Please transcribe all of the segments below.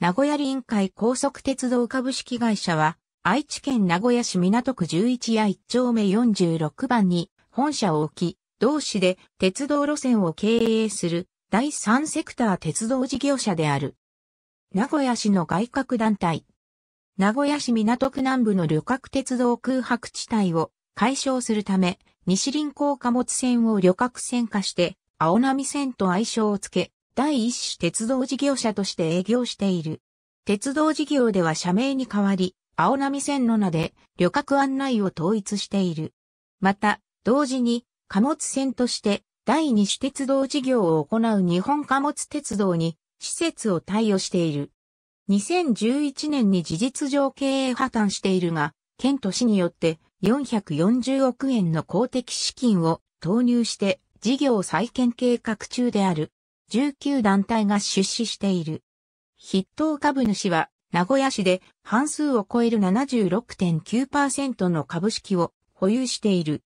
名古屋臨海高速鉄道株式会社は、愛知県名古屋市港区11夜1丁目46番に本社を置き、同市で鉄道路線を経営する第三セクター鉄道事業者である。名古屋市の外郭団体。名古屋市港区南部の旅客鉄道空白地帯を解消するため、西臨港貨物線を旅客線化して、青波線と愛称をつけ、第一種鉄道事業者として営業している。鉄道事業では社名に代わり、青波線の名で旅客案内を統一している。また、同時に貨物船として第二種鉄道事業を行う日本貨物鉄道に施設を貸与している。2011年に事実上経営破綻しているが、県都市によって440億円の公的資金を投入して事業再建計画中である。19団体が出資している。筆頭株主は名古屋市で半数を超える76.9%の株式を保有している。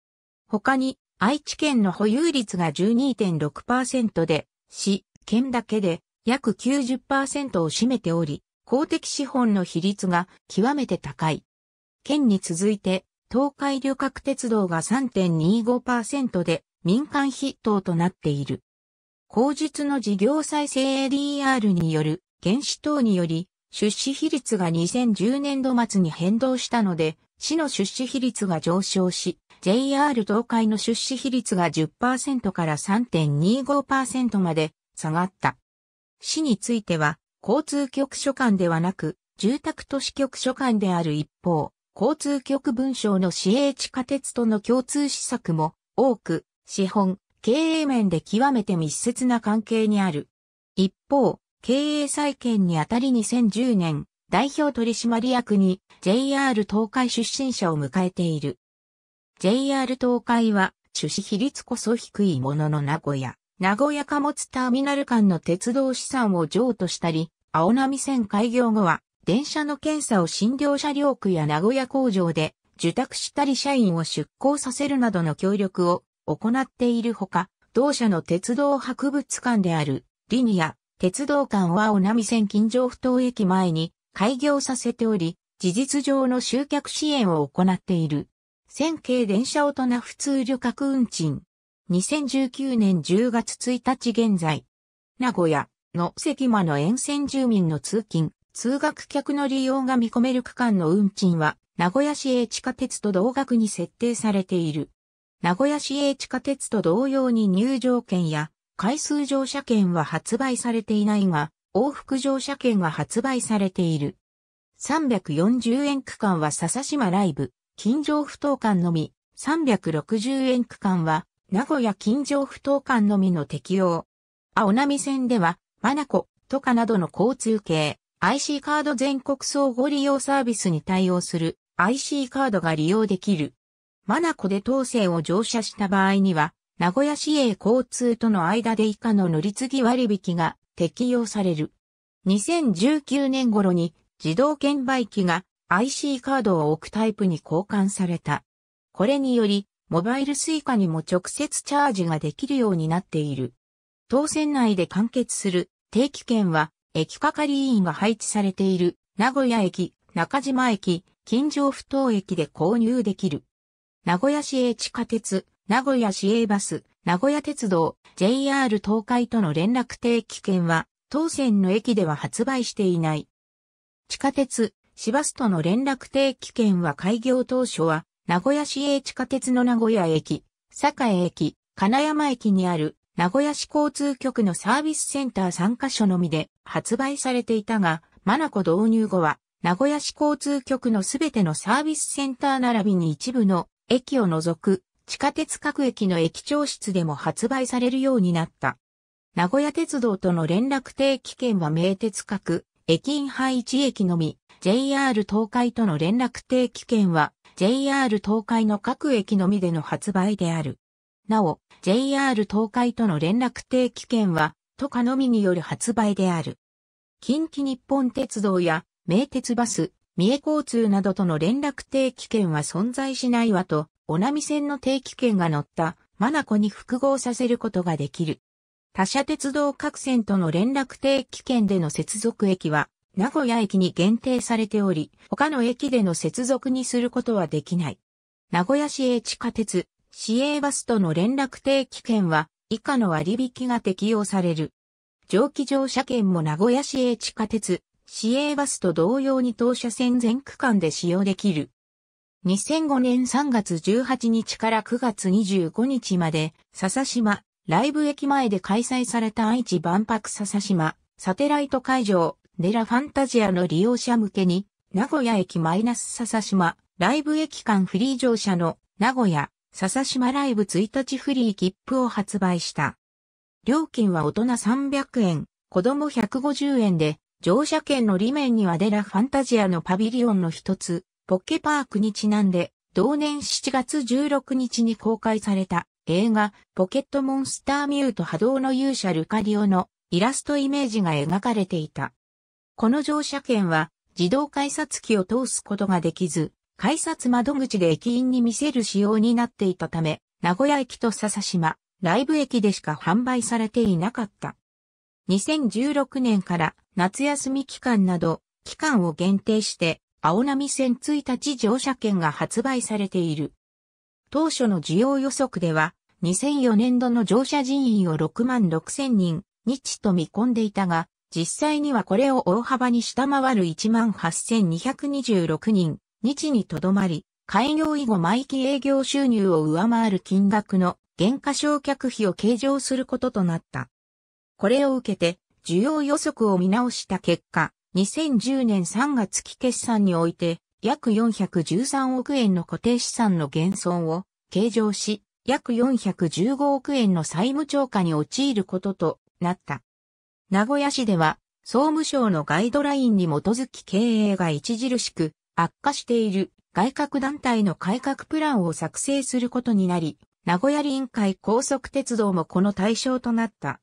他に愛知県の保有率が12.6%で、市、県だけで約90%を占めており、公的資本の比率が極めて高い。県に続いて、東海旅客鉄道が3.25%で民間筆頭となっている。口実の事業再生 ADR による原資等により、出資比率が2010年度末に変動したので、市の出資比率が上昇し、JR 東海の出資比率が10%から3.25%まで下がった。市については、交通局所管ではなく、住宅都市局所管である一方、交通局文章の市営地下鉄との共通施策も多く、資本、経営面で極めて密接な関係にある。一方、経営再建にあたり2010年、代表取締役に JR 東海出身者を迎えている。JR 東海は、出資比率こそ低いものの名古屋、名古屋貨物ターミナル間の鉄道資産を譲渡したり、青波線開業後は、電車の検査を診療車両区や名古屋工場で受託したり社員を出向させるなどの協力を行っているほか、同社の鉄道博物館であるリニア鉄道館は尾波線近城不頭駅前に開業させており、事実上の集客支援を行っている。線形電車大人普通旅客運賃。2019年10月1日現在。名古屋の関間の沿線住民の通勤、通学客の利用が見込める区間の運賃は、名古屋市営地下鉄と同額に設定されている。名古屋市営地下鉄と同様に入場券や回数乗車券は発売されていないが、往復乗車券が発売されている。340円区間は笹島ライブ、近城不等間のみ、360円区間は名古屋近城不等間のみの適用。青波線では、マナコ、トカなどの交通系、IC カード全国総合利用サービスに対応する IC カードが利用できる。マナコで東西を乗車した場合には、名古屋市営交通との間で以下の乗り継ぎ割引が適用される。2019年頃に自動券売機が IC カードを置くタイプに交換された。これにより、モバイルスイカにも直接チャージができるようになっている。当選内で完結する定期券は、駅係員が配置されている名古屋駅、中島駅、金城不等駅で購入できる。名古屋市営地下鉄、名古屋市営バス、名古屋鉄道、JR 東海との連絡定期券は、当線の駅では発売していない。地下鉄、市バスとの連絡定期券は開業当初は、名古屋市営地下鉄の名古屋駅、栄駅、金山駅にある、名古屋市交通局のサービスセンター3カ所のみで発売されていたが、マナコ導入後は、名古屋市交通局のすべてのサービスセンター並びに一部の駅を除く地下鉄各駅の駅長室でも発売されるようになった。名古屋鉄道との連絡定期券は名鉄各駅員配置駅のみ、JR 東海との連絡定期券は JR 東海の各駅のみでの発売である。なお、JR 東海との連絡定期券は、都下のみによる発売である。近畿日本鉄道や名鉄バス、三重交通などとの連絡定期券は存在しないわと、おなみ線の定期券が乗ったマナコに複合させることができる。他社鉄道各線との連絡定期券での接続駅は、名古屋駅に限定されており、他の駅での接続にすることはできない。名古屋市営地下鉄、市営バスとの連絡定期券は、以下の割引が適用される。蒸気乗車券も名古屋市営地下鉄、市営バスと同様に当社線全区間で使用できる。2005年3月18日から9月25日まで、笹島、ライブ駅前で開催された愛知万博笹島、サテライト会場、デラファンタジアの利用者向けに、名古屋駅マイナス笹島、ライブ駅間フリー乗車の、名古屋、笹島ライブ1日フリー切符を発売した。料金は大人300円、子供150円で、乗車券の裏面にはデラファンタジアのパビリオンの一つ、ポッケパークにちなんで、同年7月16日に公開された映画ポケットモンスターミュート波動の勇者ルカリオのイラストイメージが描かれていた。この乗車券は自動改札機を通すことができず、改札窓口で駅員に見せる仕様になっていたため、名古屋駅と笹島、ライブ駅でしか販売されていなかった。2016年から夏休み期間など、期間を限定して、青波線1日乗車券が発売されている。当初の需要予測では、2004年度の乗車人員を6万6千人、日と見込んでいたが、実際にはこれを大幅に下回る1万8226人、日にとどまり、開業以後毎期営業収入を上回る金額の減価償却費を計上することとなった。これを受けて、需要予測を見直した結果、2010年3月期決算において、約413億円の固定資産の減損を計上し、約415億円の債務超過に陥ることとなった。名古屋市では、総務省のガイドラインに基づき経営が著しく悪化している外郭団体の改革プランを作成することになり、名古屋臨海高速鉄道もこの対象となった。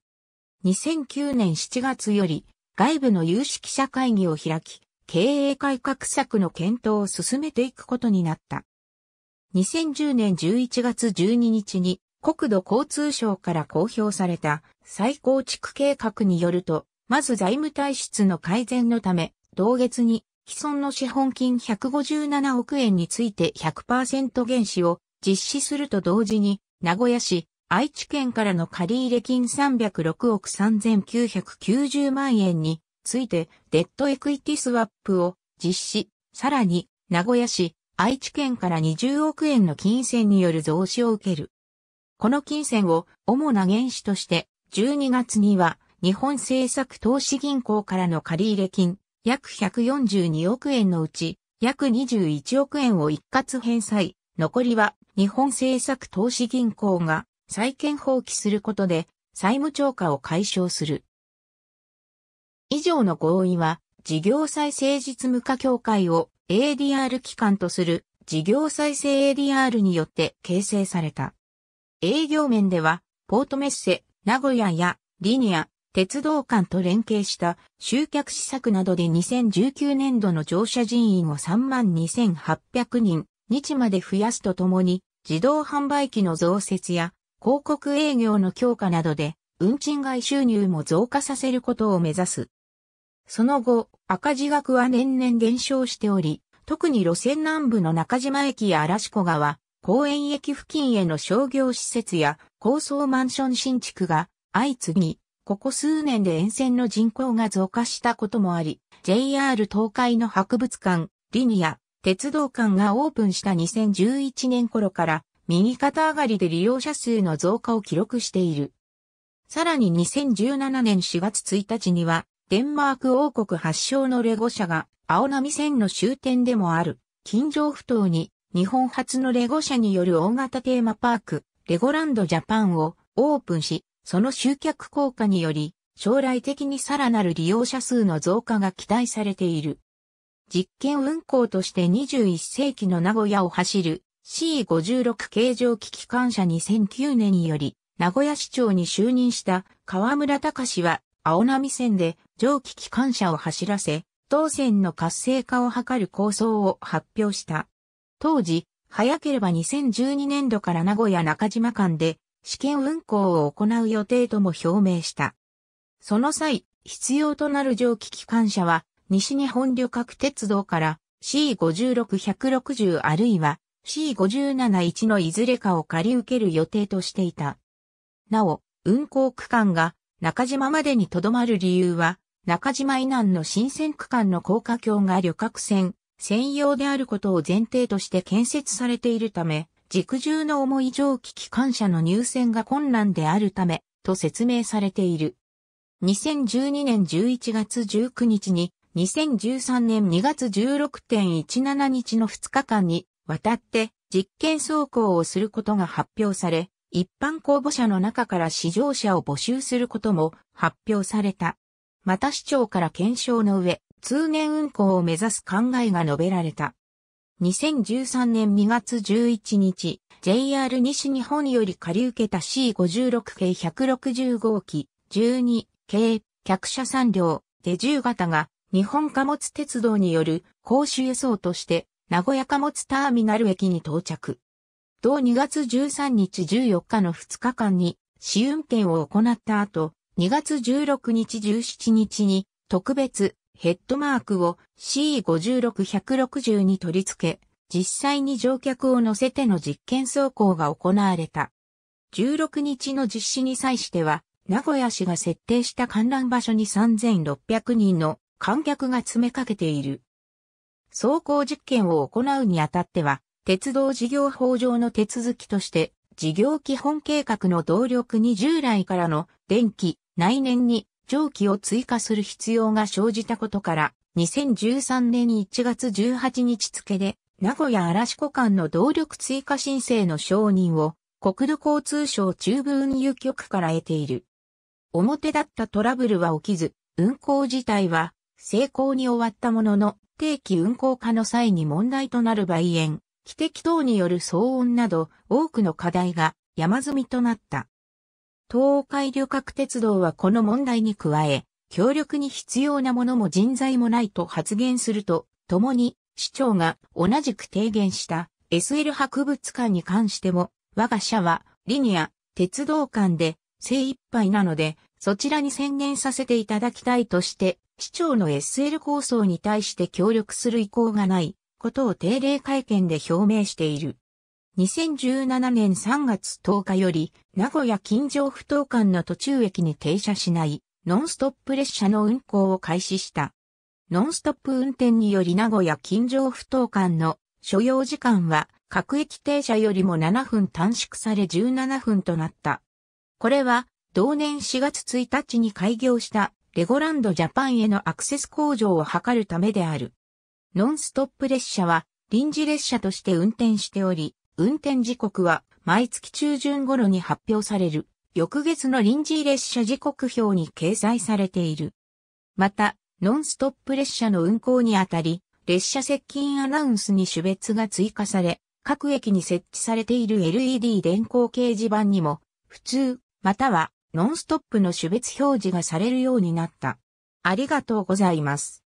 2009年7月より外部の有識者会議を開き、経営改革策の検討を進めていくことになった。2010年11月12日に国土交通省から公表された再構築計画によると、まず財務体質の改善のため、同月に既存の資本金157億円について100%減資を実施すると同時に、名古屋市愛知県からの借入金306億3990万円についてデッドエクイティスワップを実施、さらに名古屋市、愛知県から20億円の金銭による増資を受ける。この金銭を主な原資として12月には日本政策投資銀行からの借入金約142億円のうち約21億円を一括返済、残りは日本政策投資銀行が債権放棄することで債務超過を解消する。以上の合意は、事業再生実務化協会を ADR 機関とする事業再生 ADR によって形成された。営業面では、ポートメッセ、名古屋やリニア、鉄道館と連携した集客施策などで2019年度の乗車人員を32,800人、日まで増やすとともに、自動販売機の増設や広告営業の強化などで、運賃外収入も増加させることを目指す。その後、赤字額は年々減少しており、特に路線南部の中島駅や嵐子川、公園駅付近への商業施設や高層マンション新築が相次ぎ、ここ数年で沿線の人口が増加したこともあり、JR 東海の博物館、リニア、鉄道館がオープンした2011年頃から右肩上がりで利用者数の増加を記録している。さらに2017年4月1日には、デンマーク王国発祥のレゴ社が、青波線の終点でもある、金城埠頭に、日本初のレゴ社による大型テーマパーク、レゴランドジャパンをオープンし、その集客効果により、将来的にさらなる利用者数の増加が期待されている。実験運行として21世紀の名古屋を走る C56 形状機機関車2009年により、名古屋市長に就任した河村隆は、青波線で蒸気機関車を走らせ、当線の活性化を図る構想を発表した。当時、早ければ2012年度から名古屋中島間で試験運行を行う予定とも表明した。その際、必要となる蒸気機関車は、西日本旅客鉄道から C56160 あるいは C571 のいずれかを借り受ける予定としていた。なお、運行区間が中島までにとどまる理由は、中島以南の新線区間の高架橋が旅客船専用であることを前提として建設されているため、軸重の重い蒸気機関車の入線が困難であるため、と説明されている。2012年11月19日に、2013年2月16.17日の2日間に、渡って実験走行をすることが発表され、一般公募者の中から試乗車を募集することも発表された。また市長から検証の上、通年運行を目指す考えが述べられた。2013年2月11日、JR 西日本より借り受けた C56 系160号機、12系、客車3両、で10型が、日本貨物鉄道による公衆輸送として名古屋貨物ターミナル駅に到着。同2月13日14日の2日間に試運転を行った後、2月16日17日に特別ヘッドマークを C56160 に取り付け、実際に乗客を乗せての実験走行が行われた。16日の実施に際しては、名古屋市が設定した観覧場所に3600人の観客が詰めかけている。走行実験を行うにあたっては、鉄道事業法上の手続きとして、事業基本計画の動力に従来からの電気、内燃に蒸気を追加する必要が生じたことから、2013年1月18日付で、名古屋嵐湖間の動力追加申請の承認を、国土交通省中部運輸局から得ている。表だったトラブルは起きず、運行自体は成功に終わったものの、定期運行化の際に問題となる梅園、汽笛等による騒音など多くの課題が山積みとなった。東海旅客鉄道はこの問題に加え、協力に必要なものも人材もないと発言すると、ともに市長が同じく提言した SL 博物館に関しても、我が社はリニア、鉄道館で精一杯なので、そちらに宣言させていただきたいとして市長の SL 構想に対して協力する意向がないことを定例会見で表明している。2017年3月10日より、名古屋近城不等間の途中駅に停車しないノンストップ列車の運行を開始した。ノンストップ運転により名古屋近城不等間の所要時間は各駅停車よりも7分短縮され17分となった。これは同年4月1日に開業したレゴランドジャパンへのアクセス向上を図るためである。ノンストップ列車は臨時列車として運転しており、運転時刻は毎月中旬頃に発表される翌月の臨時列車時刻表に掲載されている。また、ノンストップ列車の運行にあたり、列車接近アナウンスに種別が追加され、各駅に設置されている LED 電光掲示板にも、普通、またはノンストップの種別表示がされるようになった。ありがとうございます。